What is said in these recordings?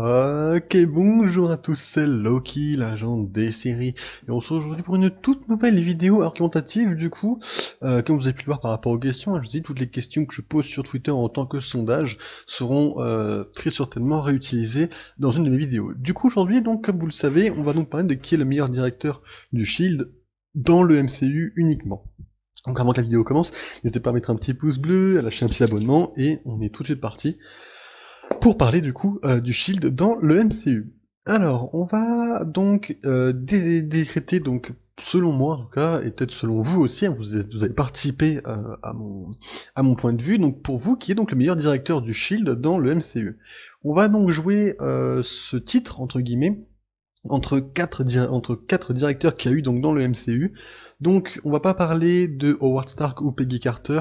Ok, bonjour à tous, c'est Loki, l'agent des séries, et on se retrouve aujourd'hui pour une toute nouvelle vidéo argumentative, du coup, euh, comme vous avez pu le voir par rapport aux questions, hein, je vous dis, toutes les questions que je pose sur Twitter en tant que sondage seront euh, très certainement réutilisées dans une de mes vidéos. Du coup, aujourd'hui, donc, comme vous le savez, on va donc parler de qui est le meilleur directeur du SHIELD dans le MCU uniquement. Donc avant que la vidéo commence, n'hésitez pas à mettre un petit pouce bleu, à lâcher un petit abonnement, et on est tout de suite parti pour parler du coup euh, du Shield dans le MCU. Alors, on va donc euh, décréter, donc, selon moi en tout cas, et peut-être selon vous aussi, hein, vous, avez participé euh, à, mon, point de vue, donc pour vous, qui est donc le meilleur directeur du Shield dans le MCU. On va donc jouer ce titre, entre guillemets, entre quatre, entre quatre directeurs qu'il y a eu donc dans le MCU. Donc on va pas parler de Howard Stark ou Peggy Carter,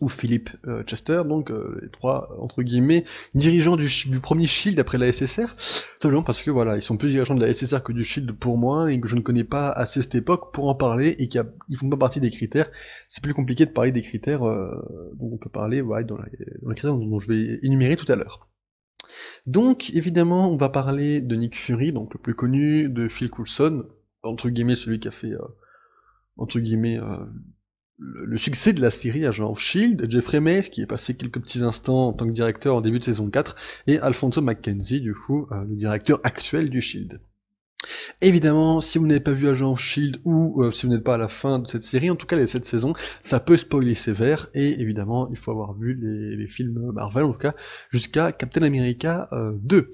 ou Philippe euh, Chester, donc euh, les trois, entre guillemets, dirigeants du, du premier Shield après la SSR, simplement parce que voilà, ils sont plus dirigeants de la SSR que du Shield pour moi, et que je ne connais pas assez cette époque pour en parler, et qu'ils font pas partie des critères, c'est plus compliqué de parler des critères euh, dont on peut parler, ouais, dans, les critères dont, dont je vais énumérer tout à l'heure. Donc, évidemment, on va parler de Nick Fury, donc le plus connu, de Phil Coulson, entre guillemets celui qui a fait, entre guillemets le succès de la série Agent of Shield, Jeffrey Mays, qui est passé quelques petits instants en tant que directeur en début de saison 4, et Alfonso Mackenzie du coup, euh, le directeur actuel du Shield. Évidemment, si vous n'avez pas vu Agent of Shield ou euh, si vous n'êtes pas à la fin de cette série, en tout cas les 7 saisons, ça peut spoiler sévère et évidemment il faut avoir vu les, films Marvel en tout cas jusqu'à Captain America 2.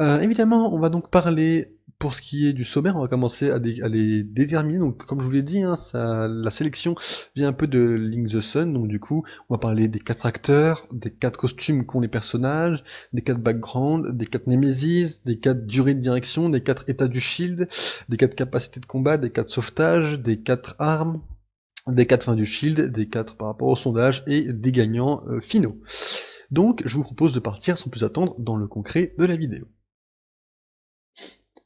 Euh, évidemment, on va donc parler pour ce qui est du sommaire, on va commencer à, les déterminer. Donc, comme je vous l'ai dit, ça, la sélection vient un peu de Link the Sun. Donc, du coup, on va parler des quatre acteurs, des quatre costumes qu'ont les personnages, des quatre backgrounds, des quatre Nemesis, des quatre durées de direction, des quatre états du shield, des quatre capacités de combat, des quatre sauvetages, des quatre armes, des quatre fins du shield, des quatre par rapport au sondage et des gagnants finaux. Donc, je vous propose de partir sans plus attendre dans le concret de la vidéo.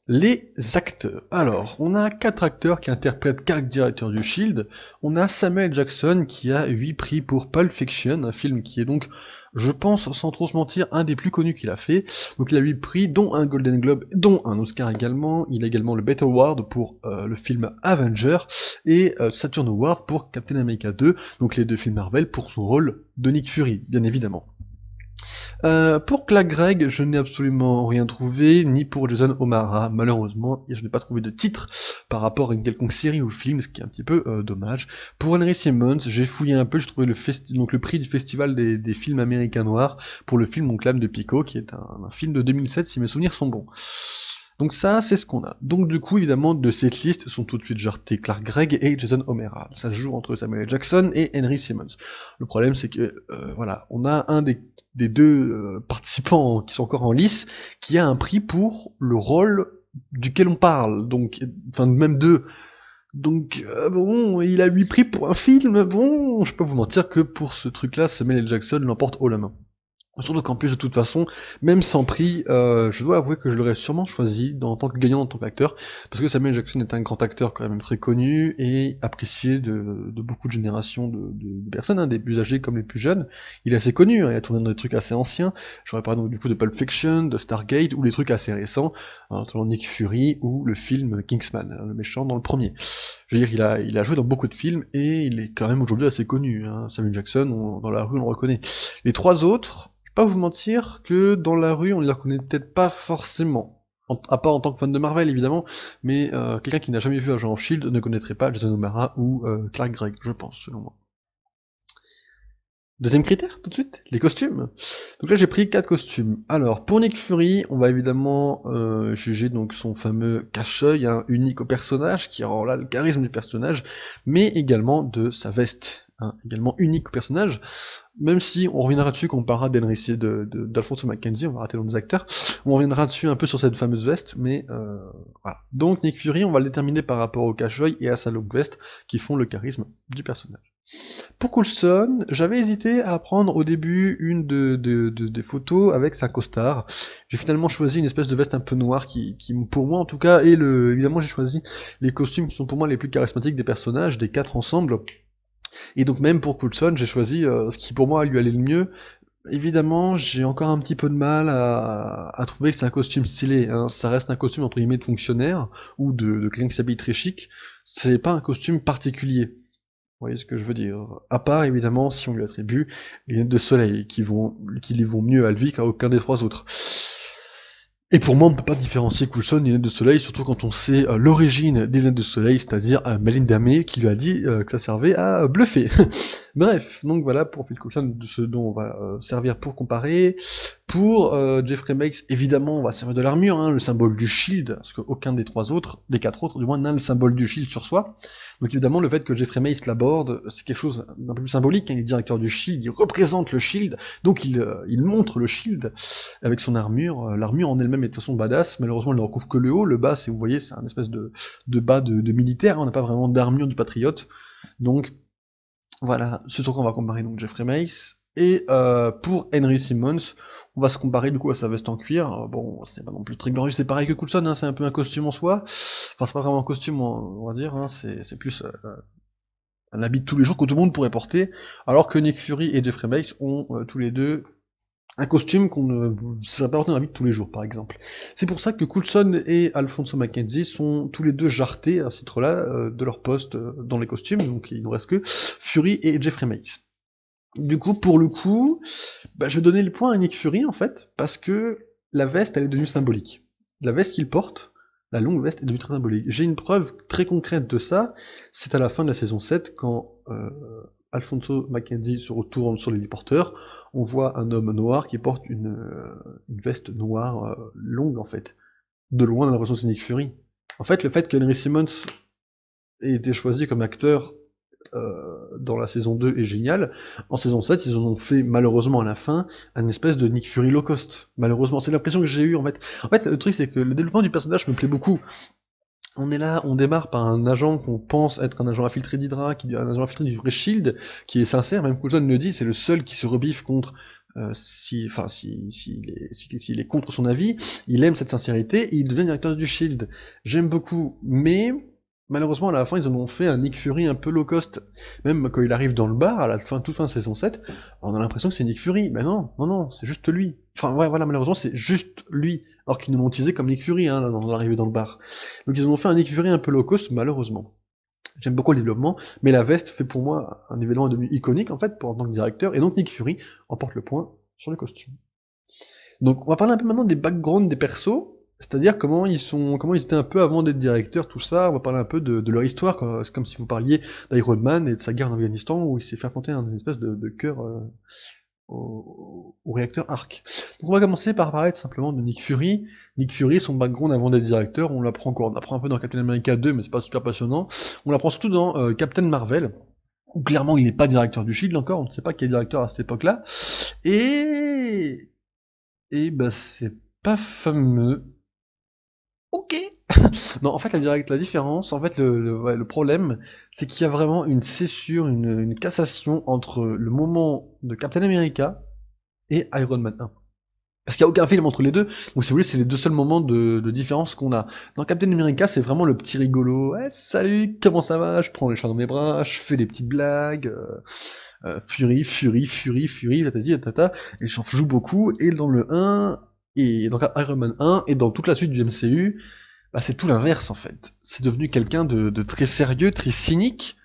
Les acteurs. Alors, on a quatre acteurs qui interprètent quatre directeur du Shield. On a Samuel Jackson qui a huit prix pour Pulp Fiction, un film qui est donc, je pense, sans trop se mentir, un des plus connus qu'il a fait. Donc il a huit prix, dont un Golden Globe, dont un Oscar également. Il a également le better Award pour euh, le film Avenger et euh, Saturn Award pour Captain America 2, donc les deux films Marvel pour son rôle de Nick Fury, bien évidemment. Euh, pour Clark Gregg, je n'ai absolument rien trouvé, ni pour Jason O'Mara, malheureusement, et je n'ai pas trouvé de titre par rapport à une quelconque série ou film, ce qui est un petit peu euh, dommage. Pour Henry Simmons, j'ai fouillé un peu, j'ai trouvé le, donc le prix du Festival des, des, films américains noirs pour le film On Clame de Pico, qui est un, un film de 2007, si mes souvenirs sont bons. Donc ça, c'est ce qu'on a. Donc du coup, évidemment, de cette liste sont tout de suite jartés Clark Gregg et Jason O'Mara. Ça se joue entre Samuel Jackson et Henry Simmons. Le problème, c'est que, euh, voilà, on a un des des deux euh, participants qui sont encore en lice, qui a un prix pour le rôle duquel on parle, donc, enfin, même deux. Donc, euh, bon, il a huit prix pour un film, bon, je peux vous mentir que pour ce truc-là, Samuel L. Jackson l'emporte haut la main. Surtout qu'en plus, de toute façon, même sans prix, euh, je dois avouer que je l'aurais sûrement choisi en tant que gagnant, en tant qu'acteur, parce que Samuel Jackson est un grand acteur quand même très connu et apprécié de, beaucoup de générations de, personnes, hein, des plus âgés comme les plus jeunes. Il est assez connu, hein, il a tourné dans des trucs assez anciens. J'aurais parlé du coup de Pulp Fiction, de Stargate, ou les trucs assez récents, hein, Nick Fury ou le film Kingsman, hein, le méchant dans le premier. Je veux dire, il a, il a joué dans beaucoup de films et il est quand même aujourd'hui assez connu. Hein. Samuel Jackson, dans la rue, on le reconnaît. Les trois autres, pas vous mentir que dans la rue, on ne les reconnaît peut-être pas forcément. à part en tant que fan de Marvel, évidemment, mais euh, quelqu'un qui n'a jamais vu Agent Shield ne connaîtrait pas Jason O'Mara ou euh, Clark Gregg, je pense, selon moi. Deuxième critère, tout de suite, les costumes. Donc là, j'ai pris quatre costumes. Alors, pour Nick Fury, on va évidemment euh, juger donc son fameux cache-œil, hein, unique au personnage, qui rend là le charisme du personnage, mais également de sa veste également unique au personnage, même si on reviendra dessus quand on parlera d'Henry d'Alfonso Mackenzie, on va rater nos acteurs, on reviendra dessus un peu sur cette fameuse veste, mais euh, voilà. Donc Nick Fury, on va le déterminer par rapport au cache et à sa longue veste, qui font le charisme du personnage. Pour Coulson, j'avais hésité à prendre au début une de, des photos avec sa costard. J'ai finalement choisi une espèce de veste un peu noire qui, pour moi en tout cas, et le, évidemment j'ai choisi les costumes qui sont pour moi les plus charismatiques des personnages, des quatre ensemble. Et donc même pour Coulson, j'ai choisi euh, ce qui pour moi lui allait le mieux. Évidemment, j'ai encore un petit peu de mal à, trouver que c'est un costume stylé. Hein. Ça reste un costume entre guillemets de fonctionnaire ou de, de qui s'habille très chic. C'est pas un costume particulier. Vous voyez ce que je veux dire À part, évidemment, si on lui attribue les lunettes de soleil, qui, vont, qui les vont mieux à lui qu'à aucun des trois autres. Et pour moi, on ne peut pas différencier Coulson des lunettes de soleil, surtout quand on sait euh, l'origine des lunettes de soleil, c'est-à-dire euh, May, qui lui a dit euh, que ça servait à euh, bluffer. Bref, donc voilà pour Phil Coulson, de ce dont on va euh, servir pour comparer. Pour euh, Jeffrey Mace, évidemment, on va servir de l'armure, hein, le symbole du shield, parce qu'aucun des trois autres, des quatre autres, du moins, n'a le symbole du shield sur soi. Donc évidemment, le fait que Jeffrey Mace l'aborde, c'est quelque chose d'un peu plus symbolique, hein, il est directeur du shield, il représente le shield, donc il, euh, il montre le shield avec son armure. L'armure en elle-même est de toute façon badass, malheureusement, elle ne recouvre que le haut, le bas, c'est, vous voyez, c'est un espèce de, de bas de, militaire, hein. on n'a pas vraiment d'armure du patriote. Donc, voilà, ce sur quoi on va comparer donc Jeffrey Mace. Et euh, pour Henry Simmons, on va se comparer du coup à sa veste en cuir. Euh, bon, c'est pas non plus très glorieux, c'est pareil que Coulson, hein, c'est un peu un costume en soi. Enfin, c'est pas vraiment un costume, on va dire, hein, c'est plus euh, un habit de tous les jours que tout le monde pourrait porter. Alors que Nick Fury et Jeffrey Mace ont tous les deux un costume qu'on ne serait pas porté dans de tous les jours, par exemple. C'est pour ça que Coulson et Alfonso Mackenzie sont tous les deux jartés à ce titre-là de leur poste dans les costumes, donc il ne reste que Fury et Jeffrey Mays. Du coup, pour le coup, bah, je vais donner le point à Nick Fury, en fait, parce que la veste, elle est devenue symbolique. La veste qu'il porte, la longue veste, est devenue très symbolique. J'ai une preuve très concrète de ça, c'est à la fin de la saison 7, quand euh, Alfonso Mackenzie se retourne sur l'hélioporteur, on voit un homme noir qui porte une, euh, veste noire euh, longue, en fait. De loin, dans l'impression c'est Nick Fury. En fait, le fait qu'Henry Simmons ait été choisi comme acteur euh, dans la saison 2 est génial. En saison 7, ils en ont fait malheureusement à la fin un espèce de Nick Fury low cost. Malheureusement, c'est l'impression que j'ai eue en fait. En fait, le truc c'est que le développement du personnage me plaît beaucoup. On est là, on démarre par un agent qu'on pense être un agent infiltré d'Hydra, qui un agent infiltré du vrai Shield, qui est sincère, même Coulson le dit, c'est le seul qui se rebiffe contre euh, si, enfin, s'il si, est, contre son avis, il aime cette sincérité, et il devient directeur du Shield. J'aime beaucoup, mais malheureusement, à la fin, ils en ont fait un Nick Fury un peu low cost. Même quand il arrive dans le bar, à la fin, toute fin saison 7, on a l'impression que c'est Nick Fury. mais non, non, non, c'est juste lui. Enfin, ouais, voilà, malheureusement, c'est juste lui. Alors qu'ils nous l'ont comme Nick Fury, hein, dans l'arrivée dans le bar. Donc ils en ont fait un Nick Fury un peu low cost, malheureusement. J'aime beaucoup le développement, mais la veste fait pour moi un événement devenu iconique, en fait, pour en tant que directeur. Et donc Nick Fury emporte le point sur le costume. Donc on va parler un peu maintenant des backgrounds des persos. C'est-à-dire comment ils sont, comment ils étaient un peu avant d'être directeurs, tout ça. On va parler un peu de, leur histoire. C'est comme si vous parliez d'Iron Man et de sa guerre en Afghanistan où il s'est fait affronter un espèce de, cœur euh, au, réacteur Arc. Donc on va commencer par parler simplement de Nick Fury. Nick Fury, son background avant d'être directeur, on l'apprend encore. On l'apprend un peu dans Captain America 2, mais c'est pas super passionnant. On l'apprend surtout dans euh, Captain Marvel. Où clairement, il n'est pas directeur du Shield encore. On ne sait pas qui est directeur à cette époque-là. Et et bah c'est pas fameux ok. non, en fait, la, la différence, en fait, le, problème, c'est qu'il y a vraiment une césure, une, cassation entre le moment de Captain America et Iron Man 1. Parce qu'il n'y a aucun film entre les deux, donc si vous voulez, c'est les deux seuls moments de, différence qu'on a. Dans Captain America, c'est vraiment le petit rigolo, salut, comment ça va Je prends les chats dans mes bras, je fais des petites blagues, euh, euh, Fury, Fury, Fury, Fury, Tata, Tata. et j'en joue beaucoup, et dans le 1, et donc Iron Man 1, et dans toute la suite du MCU, bah, c'est tout l'inverse en fait. C'est devenu quelqu'un de, très sérieux, très cynique.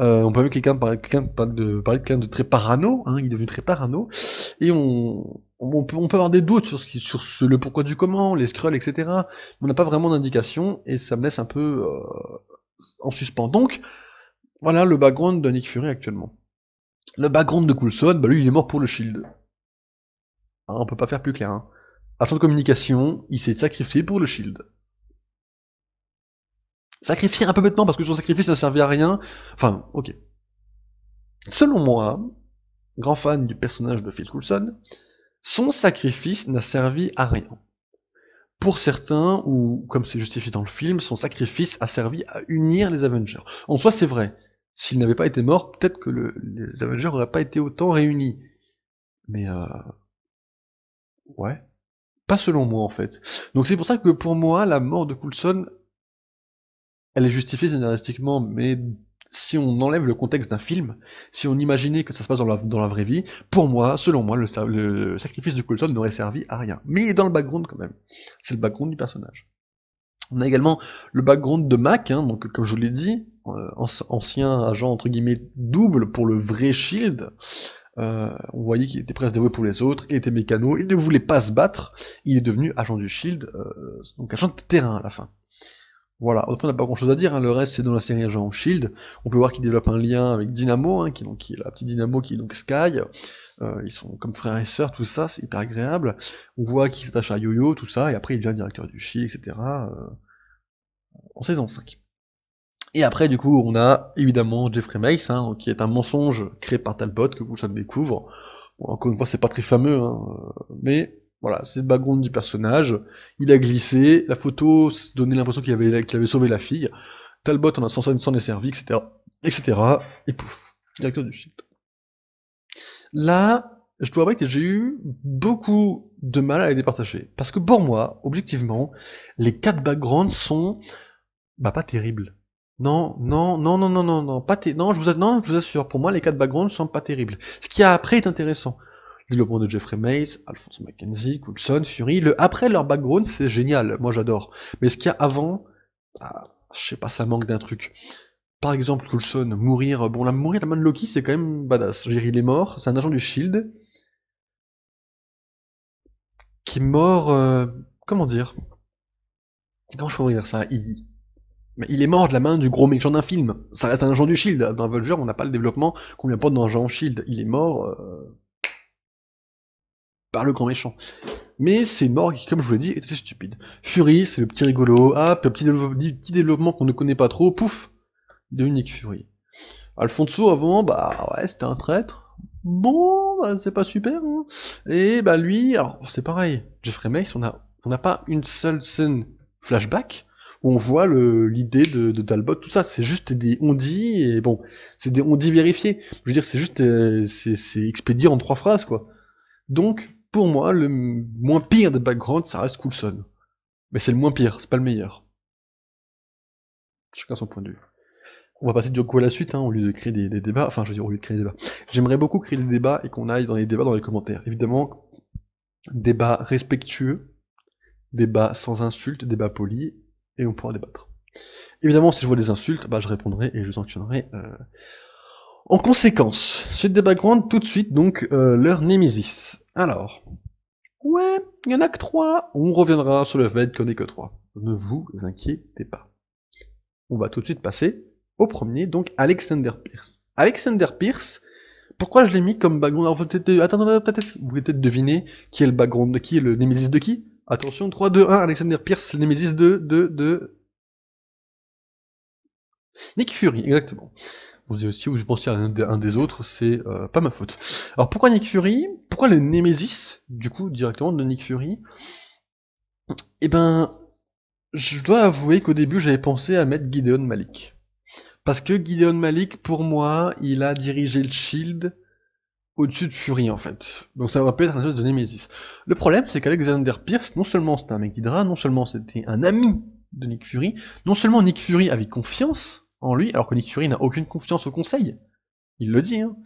Euh, on peut même quelqu'un parler, de, quelqu'un de très parano, hein, il est devenu très parano, et on, on peut, avoir des doutes sur, ce, sur le pourquoi du comment, les scrolls, etc. on n'a pas vraiment d'indication et ça me laisse un peu euh, en suspens. Donc, voilà le background de Nick Fury actuellement. Le background de Coulson, bah lui il est mort pour le Shield. Hein, on peut pas faire plus clair. Hein. Agent de communication, il s'est sacrifié pour le shield. Sacrifier un peu bêtement parce que son sacrifice n'a servi à rien. Enfin, ok. Selon moi, grand fan du personnage de Phil Coulson, son sacrifice n'a servi à rien. Pour certains, ou comme c'est justifié dans le film, son sacrifice a servi à unir les Avengers. En soi, c'est vrai. S'il n'avait pas été mort, peut-être que les Avengers n'auraient pas été autant réunis. Mais euh... ouais. Pas selon moi, en fait. Donc c'est pour ça que pour moi, la mort de Coulson, elle est justifiée scénaristiquement, mais si on enlève le contexte d'un film, si on imaginait que ça se passe dans la, dans la vraie vie, pour moi, selon moi, le, sacrifice de Coulson n'aurait servi à rien. Mais il est dans le background quand même. C'est le background du personnage. On a également le background de Mac, hein, donc comme je vous l'ai dit, euh, ancien agent entre guillemets double pour le vrai Shield, euh, on voyait qu'il était presque dévoué pour les autres, il était mécano, il ne voulait pas se battre, il est devenu agent du Shield, euh, donc agent de terrain à la fin. Voilà, après on n'a pas grand chose à dire, hein. le reste c'est dans la série Agent Shield, on peut voir qu'il développe un lien avec Dynamo, hein, qui, donc, est la petite Dynamo qui est donc Sky, euh, ils sont comme frères et sœurs, tout ça, c'est hyper agréable, on voit qu'il s'attache à Yo-Yo, tout ça, et après il devient directeur du Shield, etc., en saison 5. Et après, du coup, on a évidemment Jeffrey Mace, hein, qui est un mensonge créé par Talbot, que vous le découvre. Bon, encore une fois, c'est pas très fameux, hein, euh, mais voilà, c'est le background du personnage. Il a glissé, la photo donnait l'impression qu'il avait, qu'il avait sauvé la fille. Talbot en a sans s'en est servi, etc. etc. Et pouf, directeur du shit. Là, je dois avouer que j'ai eu beaucoup de mal à les départager. Parce que pour moi, objectivement, les quatre backgrounds sont bah, pas terribles. Non, non, non, non, non, non, non, pas non, je vous non, je vous assure, pour moi les quatre backgrounds background sont pas terribles. Ce qui a après est intéressant. Le développement de Jeffrey Mays, Alphonse MacKenzie, Coulson, Fury, le après leur background c'est génial, moi j'adore. Mais ce qu'il y a avant, ah, je sais pas, ça manque d'un truc. Par exemple, Coulson, mourir, bon la mourir la main de Loki c'est quand même badass. dire il est mort, c'est un agent du Shield qui est mort, euh, comment dire, comment je pourrais dire ça, il est mort de la main du gros méchant d'un film. Ça reste un agent du Shield. Dans Avenger, on n'a pas le développement qu'on vient pas dans Jean Shield. Il est mort euh, par le grand méchant. Mais c'est mort qui, comme je vous l'ai dit, est assez stupide. Fury, c'est le petit rigolo. Ah, petit, développement qu'on ne connaît pas trop. Pouf De unique Fury. Alfonso, avant, bah ouais, c'était un traître. Bon, bah, c'est pas super. Hein. Et bah lui, alors c'est pareil. Jeffrey Mace, on n'a pas une seule scène flashback on voit l'idée de, de, Talbot, tout ça, c'est juste des on-dit, et bon, c'est des on-dit vérifiés. Je veux dire, c'est juste, euh, c'est expédié en trois phrases, quoi. Donc, pour moi, le moins pire des backgrounds, ça reste Coulson. Mais c'est le moins pire, c'est pas le meilleur. Chacun son point de vue. On va passer du coup à la suite, hein, au lieu de créer des, débats. Enfin, je veux dire, au lieu de créer des débats. J'aimerais beaucoup créer des débats et qu'on aille dans les débats dans les commentaires. Évidemment, débat respectueux, débat sans insultes, débat poli, et on pourra débattre. Évidemment, si je vois des insultes, bah, je répondrai et je sanctionnerai euh, en conséquence. Suite des backgrounds, tout de suite donc euh, leur nemesis. Alors, ouais, il y en a que trois. On reviendra sur le fait qu'on n'est que trois. Ne vous inquiétez pas. On va tout de suite passer au premier, donc Alexander Pierce. Alexander Pierce, pourquoi je l'ai mis comme background Alors, vous pouvez peut-être deviner qui est le background de qui, le nemesis de qui Attention, 3, 2, 1, Alexander Pierce, Nemesis 2, 2, 2. Nick Fury, exactement. Vous, aussi vous pensez à un, des autres, c'est euh, pas ma faute. Alors pourquoi Nick Fury Pourquoi le Nemesis, du coup, directement de Nick Fury Eh ben, je dois avouer qu'au début, j'avais pensé à mettre Gideon Malik. Parce que Gideon Malik, pour moi, il a dirigé le Shield, au-dessus de Fury en fait. Donc ça va pas être un espèce de Nemesis. Le problème c'est qu'Alexander Pierce, non seulement c'était un mec d'Hydra, non seulement c'était un ami de Nick Fury, non seulement Nick Fury avait confiance en lui, alors que Nick Fury n'a aucune confiance au conseil. Il le dit, hein.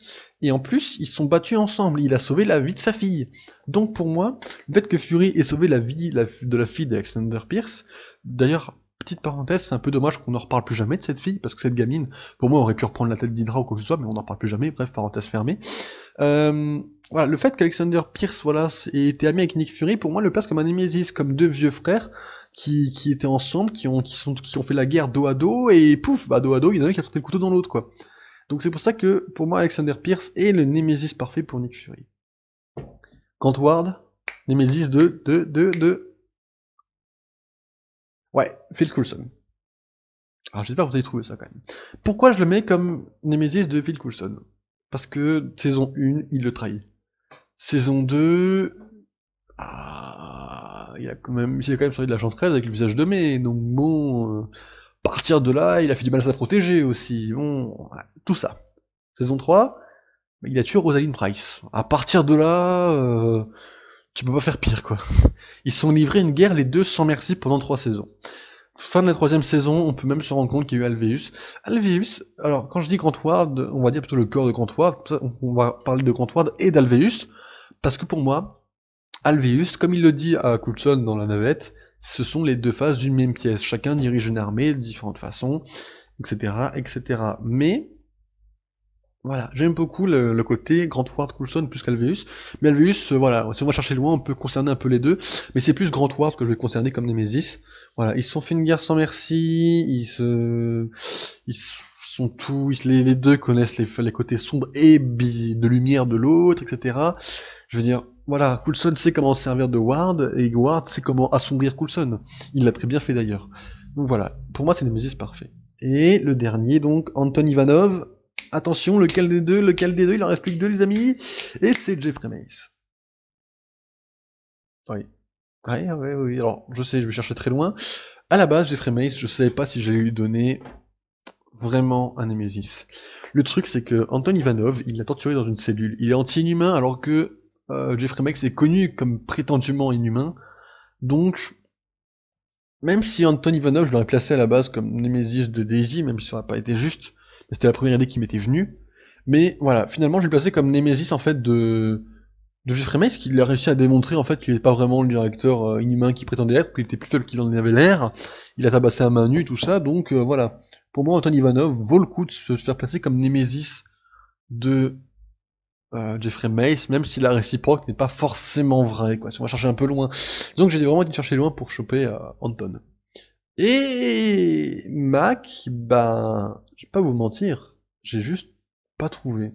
Et en plus, ils se sont battus ensemble, il a sauvé la vie de sa fille. Donc pour moi, le fait que Fury ait sauvé la vie de la fille d'Alexander Pierce, d'ailleurs Petite parenthèse, c'est un peu dommage qu'on n'en reparle plus jamais de cette fille, parce que cette gamine, pour moi, aurait pu reprendre la tête d'Hydra ou quoi que ce soit, mais on n'en parle plus jamais, bref, parenthèse fermée. Euh, voilà, le fait qu'Alexander Pierce, voilà, été ami avec Nick Fury, pour moi, le place comme un némésis, comme deux vieux frères qui, qui étaient ensemble, qui ont, qui, sont, qui ont fait la guerre dos à dos, et pouf, bah dos à dos, il y en a un qui a porté le couteau dans l'autre, quoi. Donc c'est pour ça que, pour moi, Alexander Pierce est le némésis parfait pour Nick Fury. Quant Ward, némésis 2 2 2 de... Ouais, Phil Coulson. Alors j'espère que vous avez trouvé ça quand même. Pourquoi je le mets comme Nemesis de Phil Coulson Parce que saison 1, il le trahit. Saison 2... Ah, il a quand même, il quand même sorti de la chambre 13 avec le visage de mai, donc bon... Euh, partir de là, il a fait du mal à se protéger aussi. Bon, tout ça. Saison 3, il a tué Rosaline Price. À partir de là... Euh, tu peux pas faire pire, quoi. Ils sont livrés une guerre, les deux, sans merci, pendant trois saisons. Fin de la troisième saison, on peut même se rendre compte qu'il y a eu Alveus. Alveus, alors, quand je dis Ward, on va dire plutôt le corps de Ward, on va parler de Ward et d'Alveus, parce que pour moi, Alveus, comme il le dit à Coulson dans la navette, ce sont les deux faces d'une même pièce. Chacun dirige une armée de différentes façons, etc., etc. Mais, voilà, j'aime beaucoup le, côté Grand Ward Coulson plus qu'Alveus, mais Alveus, euh, voilà, si on va chercher loin, on peut concerner un peu les deux, mais c'est plus Grand Ward que je vais concerner comme Nemesis. Voilà, ils se sont fait une guerre sans merci, ils se... Ils sont tous... Les, les deux connaissent les, les côtés sombres et de lumière de l'autre, etc. Je veux dire, voilà, Coulson sait comment servir de Ward, et Ward sait comment assombrir Coulson. Il l'a très bien fait d'ailleurs. Donc voilà, pour moi c'est Nemesis parfait. Et le dernier donc, Anton Ivanov, Attention, lequel des deux Lequel des deux Il en reste plus que deux, les amis. Et c'est Jeffrey Mace. Oui. Oui, oui, oui. Alors, je sais, je vais chercher très loin. À la base, Jeffrey Mace, je ne savais pas si j'allais lui donner vraiment un Nemesis. Le truc, c'est que Anton Ivanov, il l'a torturé dans une cellule. Il est anti-inhumain alors que euh, Jeffrey Mays est connu comme prétendument inhumain. Donc, même si Anton Ivanov, je l'aurais placé à la base comme Nemesis de Daisy, même si ça n'aurait pas été juste, c'était la première idée qui m'était venue. Mais voilà, finalement, je l'ai placé comme Nemesis en fait de de Jeffrey Mace, qui a réussi à démontrer en fait qu'il n'est pas vraiment le directeur euh, inhumain qu'il prétendait être, qu'il était plus faible qu'il en avait l'air. Il a tabassé à main nue, tout ça. Donc euh, voilà, pour moi, Anton Ivanov vaut le coup de se faire placer comme Nemesis de euh, Jeffrey Mace, même si la réciproque n'est pas forcément vraie. Quoi. Si on va chercher un peu loin. Donc j'ai vraiment été chercher loin pour choper Anton. Et Mac, ben vais pas vous mentir, j'ai juste pas trouvé.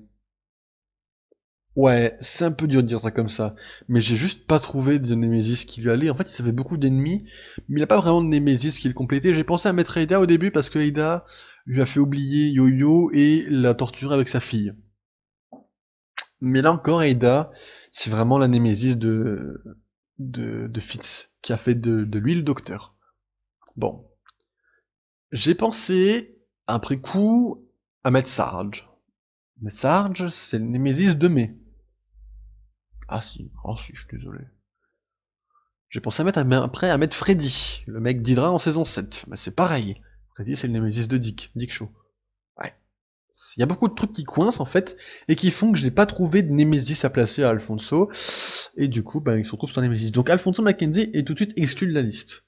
Ouais, c'est un peu dur de dire ça comme ça, mais j'ai juste pas trouvé de Nemesis qui lui allait. En fait, il savait beaucoup d'ennemis, mais il a pas vraiment de Nemesis qui le complétait. J'ai pensé à mettre Aida au début parce que Aida lui a fait oublier Yo-Yo et l'a torture avec sa fille. Mais là encore, Aida, c'est vraiment la Némésis de, de, Fitz, qui a fait de, de lui le docteur. Bon. J'ai pensé après coup, Ahmed Sarge. Mais Sarge, c'est le Némésis de mai. Ah si, ah si, je suis désolé. J'ai pensé à mettre après à mettre Freddy, le mec d'Hydra en saison 7. Mais c'est pareil. Freddy, c'est le Némésis de Dick, Dick Show, Ouais. Il y a beaucoup de trucs qui coincent en fait, et qui font que je n'ai pas trouvé de Némésis à placer à Alfonso. Et du coup, ben, il se retrouve sur Némésis. Donc Alfonso Mackenzie est tout de suite exclu de la liste.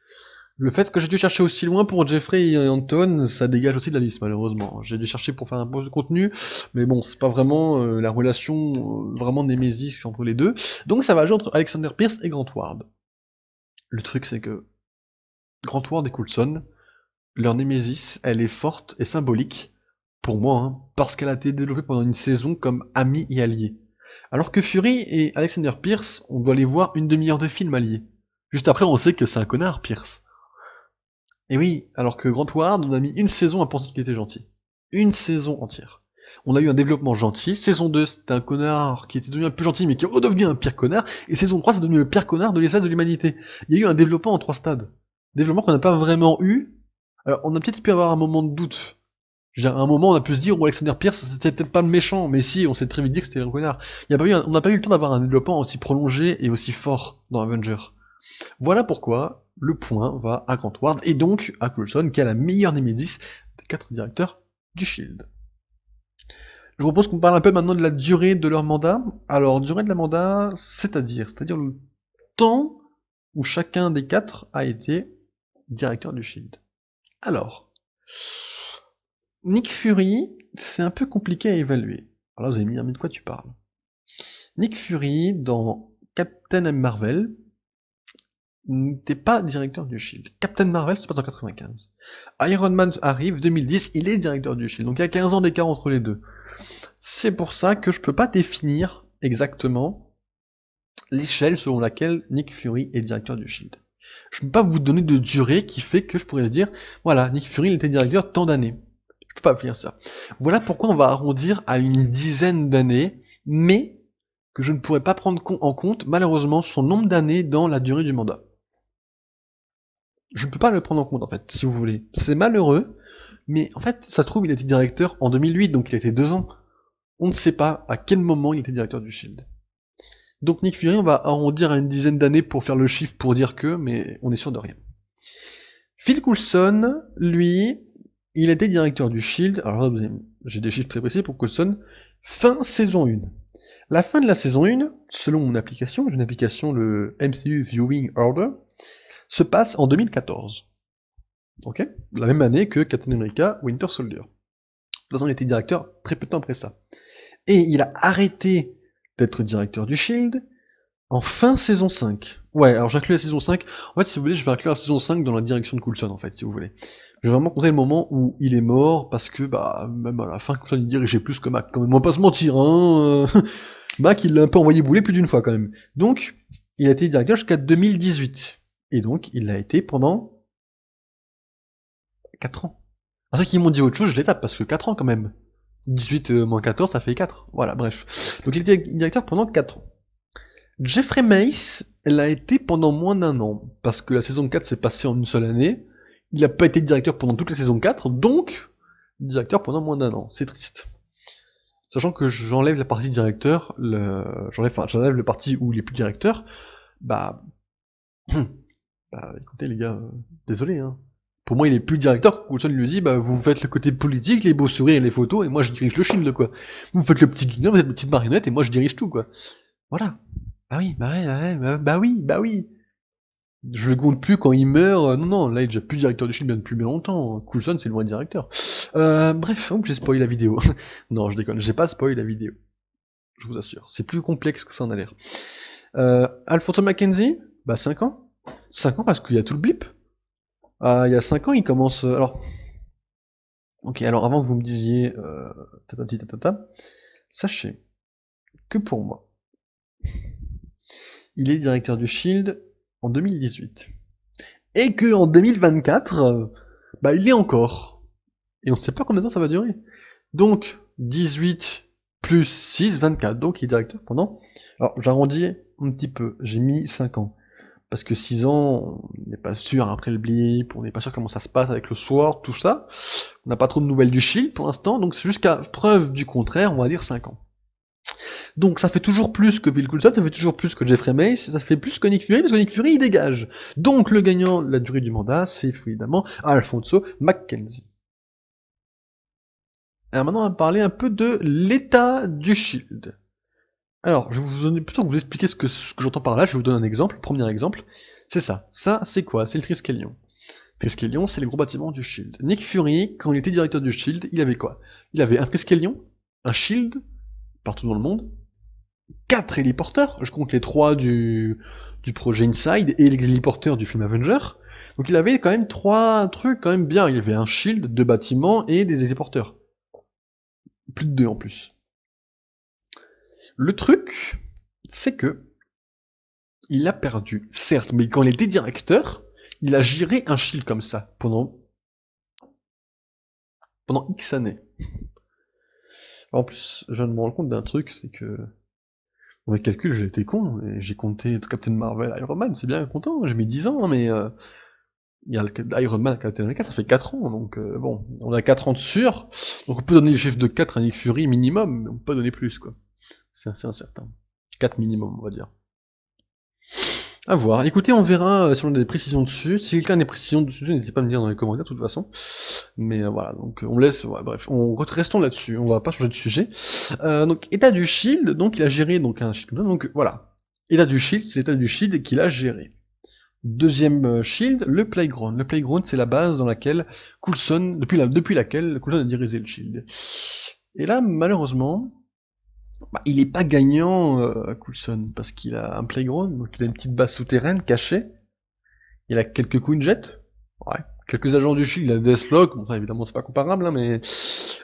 Le fait que j'ai dû chercher aussi loin pour Jeffrey et Anton, ça dégage aussi de la liste malheureusement. J'ai dû chercher pour faire un peu de contenu, mais bon, c'est pas vraiment euh, la relation euh, vraiment némésis entre les deux. Donc ça va jouer entre Alexander Pierce et Grant Ward. Le truc c'est que Grant Ward et Coulson, leur némésis, elle est forte et symbolique, pour moi, hein, parce qu'elle a été développée pendant une saison comme ami et allié. Alors que Fury et Alexander Pierce, on doit les voir une demi-heure de film alliés. Juste après, on sait que c'est un connard, Pierce. Et oui, alors que Grant Ward, on a mis une saison à penser qu'il était gentil. Une saison entière. On a eu un développement gentil. Saison 2, c'était un connard qui était devenu un peu gentil, mais qui redevenu un pire connard. Et saison 3, c'est devenu le pire connard de l'espace de l'humanité. Il y a eu un développement en trois stades. Développement qu'on n'a pas vraiment eu. Alors, on a peut-être pu avoir un moment de doute. Je un moment, on a pu se dire, oh, Alexander Pierce, c'était peut-être pas le méchant, mais si, on s'est très vite dit que c'était un connard. Il y a pas eu on n'a pas eu le temps d'avoir un développement aussi prolongé et aussi fort dans Avenger. Voilà pourquoi le point va à Grant Ward et donc à Coulson qui a la meilleure Nemesis des quatre directeurs du Shield. Je vous propose qu'on parle un peu maintenant de la durée de leur mandat. Alors, durée de la mandat, c'est-à-dire, c'est-à-dire le temps où chacun des quatre a été directeur du Shield. Alors, Nick Fury, c'est un peu compliqué à évaluer. Alors vous allez mais de quoi tu parles Nick Fury, dans Captain Marvel, n'était pas directeur du Shield. Captain Marvel se passe en 95. Iron Man arrive 2010, il est directeur du Shield. Donc il y a 15 ans d'écart entre les deux. C'est pour ça que je peux pas définir exactement l'échelle selon laquelle Nick Fury est directeur du Shield. Je peux pas vous donner de durée qui fait que je pourrais dire voilà, Nick Fury il était directeur tant d'années. Je peux pas faire ça. Voilà pourquoi on va arrondir à une dizaine d'années, mais que je ne pourrais pas prendre en compte malheureusement son nombre d'années dans la durée du mandat je ne peux pas le prendre en compte en fait, si vous voulez. C'est malheureux, mais en fait, ça se trouve, il était directeur en 2008, donc il était deux ans. On ne sait pas à quel moment il était directeur du Shield. Donc Nick Fury, on va arrondir à une dizaine d'années pour faire le chiffre pour dire que, mais on est sûr de rien. Phil Coulson, lui, il était directeur du Shield, alors j'ai des chiffres très précis pour Coulson, fin saison 1. La fin de la saison 1, selon mon application, j'ai une application, le MCU Viewing Order, se passe en 2014. Ok La même année que Captain America Winter Soldier. De toute façon, il était directeur très peu de temps après ça. Et il a arrêté d'être directeur du Shield en fin saison 5. Ouais, alors j'inclus la saison 5. En fait, si vous voulez, je vais inclure la saison 5 dans la direction de Coulson, en fait, si vous voulez. Je vais vraiment compter le moment où il est mort, parce que, bah, même à la fin, Coulson, il dirigeait plus que Mac, quand même. On va pas se mentir, hein Mac, il l'a un peu envoyé bouler plus d'une fois, quand même. Donc, il a été directeur jusqu'à 2018. Et donc, il l'a été pendant 4 ans. Alors ceux qui m'ont dit autre chose, je les parce que 4 ans quand même. 18 euh, moins 14, ça fait 4. Voilà, bref. Donc il était directeur pendant 4 ans. Jeffrey Mace l'a été pendant moins d'un an, parce que la saison 4 s'est passée en une seule année. Il n'a pas été directeur pendant toute la saison 4, donc directeur pendant moins d'un an. C'est triste. Sachant que j'enlève la partie directeur, le... j'enlève enfin, le parti où il est plus directeur, bah... Bah écoutez les gars, euh, désolé, hein. Pour moi, il est plus directeur Coulson lui dit, bah vous faites le côté politique, les beaux sourires et les photos, et moi je dirige le film quoi. Vous faites le petit guignol, vous êtes le petite marionnette, et moi je dirige tout, quoi. Voilà. Bah oui, bah ouais, bah, bah, oui, bah oui. Je le compte plus quand il meurt. Euh, non, non, là, il est déjà plus directeur du film depuis bien longtemps. Hein. Coulson, c'est le moins directeur. Euh, bref, oh, j'ai spoil la vidéo. non, je déconne, j'ai pas spoil la vidéo. Je vous assure. C'est plus complexe que ça en a l'air. Euh, Alfonso Mackenzie, bah 5 ans. 5 ans parce qu'il y a tout le blip euh, Il y a 5 ans, il commence. Euh, alors. Ok, alors avant, que vous me disiez. Euh, tata, tata. Sachez que pour moi, il est directeur du Shield en 2018. Et que en 2024, euh, bah, il est encore. Et on ne sait pas combien de temps ça va durer. Donc, 18 plus 6, 24. Donc, il est directeur pendant. Alors, j'arrondis un petit peu. J'ai mis 5 ans parce que 6 ans, on n'est pas sûr après le blip, on n'est pas sûr comment ça se passe avec le soir, tout ça. On n'a pas trop de nouvelles du shield pour l'instant, donc c'est jusqu'à preuve du contraire, on va dire 5 ans. Donc ça fait toujours plus que Bill ça fait toujours plus que Jeffrey Mays, ça fait plus que Nick Fury, parce que Nick Fury il dégage. Donc le gagnant de la durée du mandat, c'est évidemment Alfonso Mackenzie. Alors maintenant on va parler un peu de l'état du Shield. Alors, je vous donner, plutôt que vous expliquer ce que, j'entends par là, je vous donne un exemple, premier exemple, c'est ça. Ça, c'est quoi C'est le Triskelion. Triskelion, c'est les gros bâtiments du Shield. Nick Fury, quand il était directeur du Shield, il avait quoi Il avait un Triskelion, un Shield, partout dans le monde, quatre héliporteurs, je compte les trois du, du projet Inside et les héliporteurs du film Avenger. Donc il avait quand même trois trucs quand même bien. Il avait un shield, de bâtiments et des héliporteurs. Plus de deux en plus. Le truc, c'est que il a perdu, certes, mais quand il était directeur, il a géré un shield comme ça pendant pendant X années. En plus, je viens de me rendre compte d'un truc, c'est que dans mes calculs, j'ai été con, et j'ai compté Captain Marvel, Iron Man, c'est bien content, j'ai mis 10 ans, hein, mais euh, il y a le... Iron Man, Captain America, ça fait 4 ans, donc euh, bon, on a 4 ans de sûr, donc on peut donner le chiffre de 4 à Nick Fury minimum, mais on peut pas donner plus, quoi c'est assez incertain. 4 minimum, on va dire. À voir. Écoutez, on verra euh, si on a des précisions dessus. Si quelqu'un a des précisions dessus, n'hésitez pas à me dire dans les commentaires de toute façon. Mais euh, voilà, donc euh, on laisse. bref, on restons là-dessus. On va pas changer de sujet. donc état du shield. Donc il a géré donc un shield comme ça. Donc voilà. État du shield, c'est l'état du shield qu'il a géré. Deuxième shield, le playground. Le playground, c'est la base dans laquelle Coulson, depuis, la, depuis laquelle Coulson a dirigé le shield. Et là, malheureusement, bah, il est pas gagnant, euh, Coulson, parce qu'il a un playground, donc il a une petite base souterraine cachée. Il a quelques coups jet. Ouais. Quelques agents du shield, il a Deathlock, bon évidemment c'est pas comparable, hein, mais...